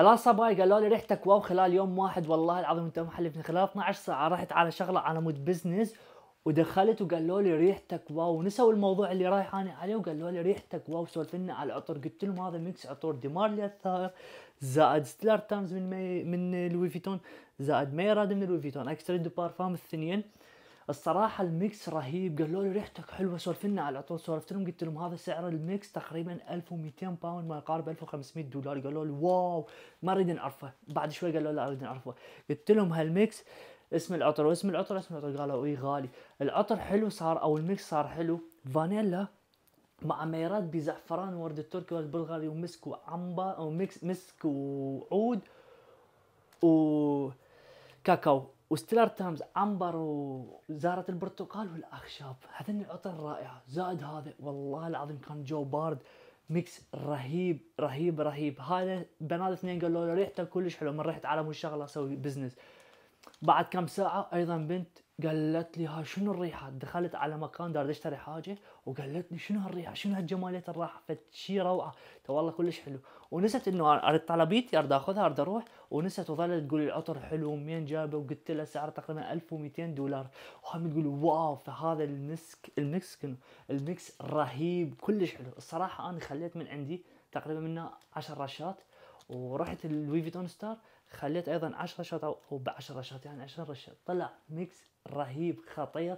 ثلاث صبايا قالوا لي ريحتك واو خلال يوم واحد والله العظيم انت محلفني خلال 12 ساعه رحت على شغله على مود بزنس ودخلت وقالوا لي ريحتك واو نسوا الموضوع اللي رايح انا عليه وقالوا لي ريحتك واو سولف لنا على العطر قلت لهم هذا ميكس عطور ديمارلي الثائر زائد ستيلر تامز من مي من لوي فيتون زائد ميراد من لوي فيتون اكسترا دو بارفام الثنين الصراحه الميكس رهيب قالوا لي ريحتك حلوه سولفنا على طول سولفت لهم قلت لهم هذا سعر الميكس تقريبا 1200 باوند ما يقارب 1500 دولار قالوا لي واو ما اريد نعرفه بعد شوي قالوا لا اريد نعرفه قلت لهم هالميكس اسم العطر واسم العطر اسم العطر قالوا اي غالي العطر حلو صار او الميكس صار حلو فانيلا مع ميرات بزعفران ورد التركي والبلغاري ومسك وعنبر او ميكس مسك وعود وكاكاو وستيلر تامز عنبر وزارة البرتقال والأخشاب هذا العطر الرائعة زائد هذا والله العظيم كان جو بارد ميكس رهيب رهيب رهيب هذا بنات اثنين قالوا له ريحته كلش حلوه من ريحت على مو شغله اسوي بزنس بعد كم ساعه ايضا بنت قالت لي ها شنو الريحه دخلت على مكان دار اشتري حاجه وقالت لي شنو هالريحه شنو هالجماليه الراحه فشي روعه والله كلش حلو ونست انه اريد طلبيتي اريد اخذها اريد اروح ونست وظلت تقول العطر حلو ومين جابه وقلت لها سعره تقريبا 1200 دولار وهم تقول واو فهذا المسك المكس المكس رهيب كلش حلو الصراحه انا خليت من عندي تقريبا منه 10 رشات ورحت لوي فيتون ستار خليت ايضا 10 رشات او ب 10 رشات يعني 20 رشه طلع ميكس رهيب خطير